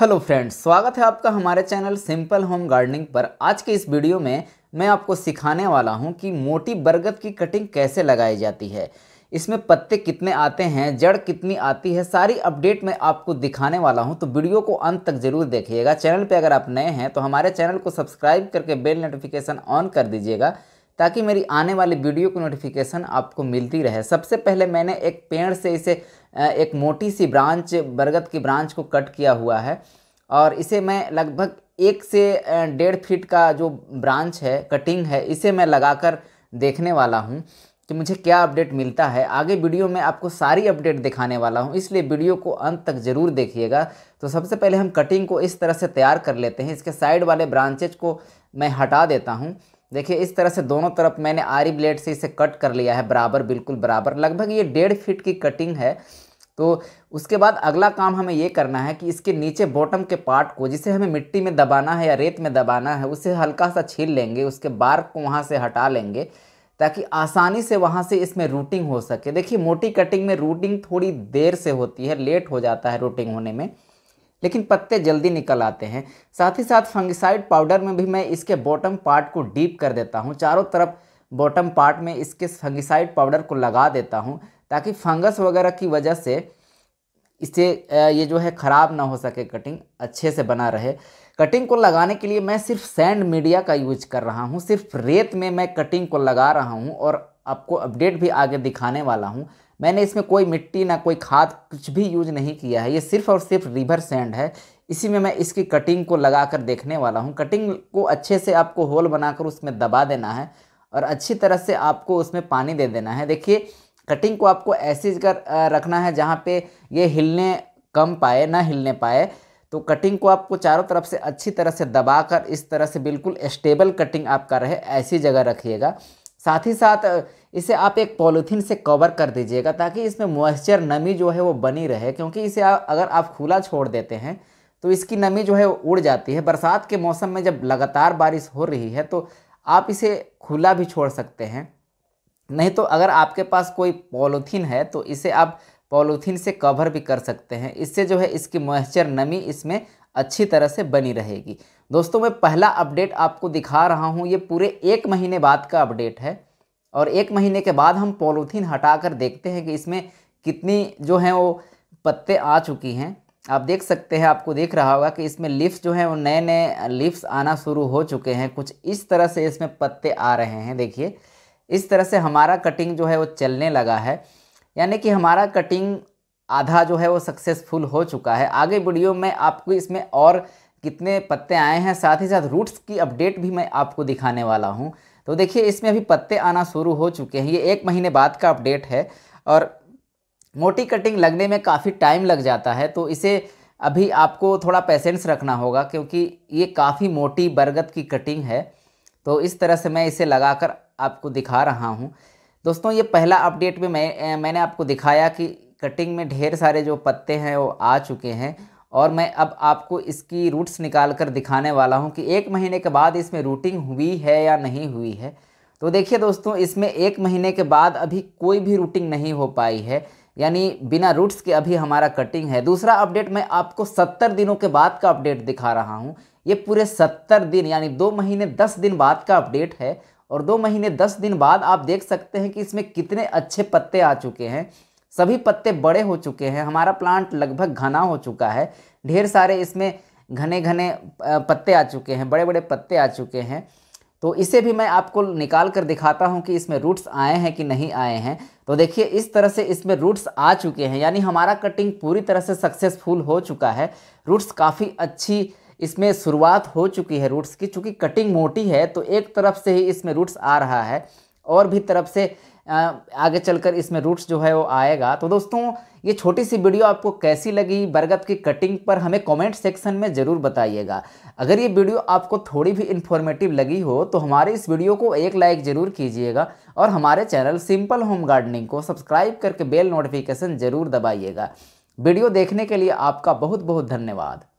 hello friends स्वागत है आपका हमारे चैनल सिंपल होम गार्डनिंग पर आज के इस वीडियो में मैं आपको सिखाने वाला हूं कि मोटी बरगद की कटिंग कैसे लगाई जाती है इसमें पत्ते कितने आते हैं जड़ कितनी आती है सारी अपडेट मैं आपको दिखाने वाला हूं तो वीडियो को अंत तक जरूर देखिएगा चैनल पर अगर आप नए हैं तो हमारे चैनल को सब्सक्राइब करके बेल नोटिफिकेशन ऑन कर दीजिएगा ताकि मेरी आने वाली वीडियो की नोटिफिकेशन आपको मिलती रहे सबसे पहले मैंने एक पेड़ से इसे एक मोटी सी ब्रांच बरगद की ब्रांच को कट किया हुआ है और इसे मैं लगभग एक से डेढ़ फीट का जो ब्रांच है कटिंग है इसे मैं लगाकर देखने वाला हूँ कि मुझे क्या अपडेट मिलता है आगे वीडियो में आपको सारी अपडेट दिखाने वाला हूँ इसलिए वीडियो को अंत तक ज़रूर देखिएगा तो सबसे पहले हम कटिंग को इस तरह से तैयार कर लेते हैं इसके साइड वाले ब्रांचेज को मैं हटा देता हूँ देखिए इस तरह से दोनों तरफ मैंने आरी ब्लेड से इसे कट कर लिया है बराबर बिल्कुल बराबर लगभग ये डेढ़ फ़िट की कटिंग है तो उसके बाद अगला काम हमें ये करना है कि इसके नीचे बॉटम के पार्ट को जिसे हमें मिट्टी में दबाना है या रेत में दबाना है उसे हल्का सा छील लेंगे उसके बार को वहाँ से हटा लेंगे ताकि आसानी से वहाँ से इसमें रूटिंग हो सके देखिए मोटी कटिंग में रूटिंग थोड़ी देर से होती है लेट हो जाता है रूटिंग होने में लेकिन पत्ते जल्दी निकल आते हैं साथ ही साथ फंगिसाइड पाउडर में भी मैं इसके बॉटम पार्ट को डीप कर देता हूँ चारों तरफ बॉटम पार्ट में इसके फंगिसाइड पाउडर को लगा देता हूँ ताकि फंगस वगैरह की वजह से इसे ये जो है ख़राब ना हो सके कटिंग अच्छे से बना रहे कटिंग को लगाने के लिए मैं सिर्फ सैंड मीडिया का यूज कर रहा हूँ सिर्फ रेत में मैं कटिंग को लगा रहा हूँ और आपको अपडेट भी आगे दिखाने वाला हूँ मैंने इसमें कोई मिट्टी ना कोई खाद कुछ भी यूज नहीं किया है ये सिर्फ और सिर्फ रिवर सैंड है इसी में मैं इसकी कटिंग को लगा कर देखने वाला हूँ कटिंग को अच्छे से आपको होल बनाकर उसमें दबा देना है और अच्छी तरह से आपको उसमें पानी दे देना है देखिए कटिंग को आपको ऐसे कर रखना है जहाँ पे ये हिलने कम पाए ना हिलने पाए तो कटिंग को आपको चारों तरफ से अच्छी तरह से दबाकर इस तरह से बिल्कुल स्टेबल कटिंग आपका रहे ऐसी जगह रखिएगा साथ ही साथ इसे आप एक पॉलीथीन से कवर कर दीजिएगा ताकि इसमें मॉइस्चर नमी जो है वो बनी रहे क्योंकि इसे आ, अगर आप खुला छोड़ देते हैं तो इसकी नमी जो है वो उड़ जाती है बरसात के मौसम में जब लगातार बारिश हो रही है तो आप इसे खुला भी छोड़ सकते हैं नहीं तो अगर आपके पास कोई पॉलोथीन है तो इसे आप पॉलोथीन से कवर भी कर सकते हैं इससे जो है इसकी मॉइस्चर नमी इसमें अच्छी तरह से बनी रहेगी दोस्तों मैं पहला अपडेट आपको दिखा रहा हूँ ये पूरे एक महीने बाद का अपडेट है और एक महीने के बाद हम पॉलोथीन हटा कर देखते हैं कि इसमें कितनी जो हैं वो पत्ते आ चुकी हैं आप देख सकते हैं आपको देख रहा होगा कि इसमें लिप्स जो हैं वो नए नए लिप्स आना शुरू हो चुके हैं कुछ इस तरह से इसमें पत्ते आ रहे हैं देखिए इस तरह से हमारा कटिंग जो है वो चलने लगा है यानी कि हमारा कटिंग आधा जो है वो सक्सेसफुल हो चुका है आगे वीडियो में आपको इसमें और कितने पत्ते आए हैं साथ ही साथ रूट्स की अपडेट भी मैं आपको दिखाने वाला हूँ तो देखिए इसमें अभी पत्ते आना शुरू हो चुके हैं ये एक महीने बाद का अपडेट है और मोटी कटिंग लगने में काफ़ी टाइम लग जाता है तो इसे अभी आपको थोड़ा पेशेंस रखना होगा क्योंकि ये काफ़ी मोटी बरगद की कटिंग है तो इस तरह से मैं इसे लगाकर आपको दिखा रहा हूँ दोस्तों ये पहला अपडेट में मैं मैंने आपको दिखाया कि कटिंग में ढेर सारे जो पत्ते हैं वो आ चुके हैं और मैं अब आपको इसकी रूट्स निकाल कर दिखाने वाला हूँ कि एक महीने के बाद इसमें रूटिंग हुई है या नहीं हुई है तो देखिए दोस्तों इसमें एक महीने के बाद अभी कोई भी रूटिंग नहीं हो पाई है यानी बिना रूट्स के अभी हमारा कटिंग है दूसरा अपडेट मैं आपको सत्तर दिनों के बाद का अपडेट दिखा रहा हूँ ये पूरे सत्तर दिन यानी दो महीने दस दिन बाद का अपडेट है और दो महीने दस दिन बाद आप देख सकते हैं कि इसमें कितने अच्छे पत्ते आ चुके हैं सभी पत्ते बड़े हो चुके हैं हमारा प्लांट लगभग घना हो चुका है ढेर सारे इसमें घने घने पत्ते आ चुके हैं बड़े बड़े पत्ते आ चुके हैं तो इसे भी मैं आपको निकाल कर दिखाता हूँ कि इसमें रूट्स आए हैं कि नहीं आए हैं तो देखिए इस तरह से इसमें रूट्स आ चुके हैं यानी हमारा कटिंग पूरी तरह से सक्सेसफुल हो चुका है रूट्स काफ़ी अच्छी इसमें शुरुआत हो चुकी है रूट्स की चूँकि कटिंग मोटी है तो एक तरफ से ही इसमें रूट्स आ रहा है और भी तरफ से आगे चलकर इसमें रूट्स जो है वो आएगा तो दोस्तों ये छोटी सी वीडियो आपको कैसी लगी बरगद की कटिंग पर हमें कमेंट सेक्शन में ज़रूर बताइएगा अगर ये वीडियो आपको थोड़ी भी इन्फॉर्मेटिव लगी हो तो हमारे इस वीडियो को एक लाइक ज़रूर कीजिएगा और हमारे चैनल सिंपल होम गार्डनिंग को सब्सक्राइब करके बेल नोटिफिकेशन ज़रूर दबाइएगा वीडियो देखने के लिए आपका बहुत बहुत धन्यवाद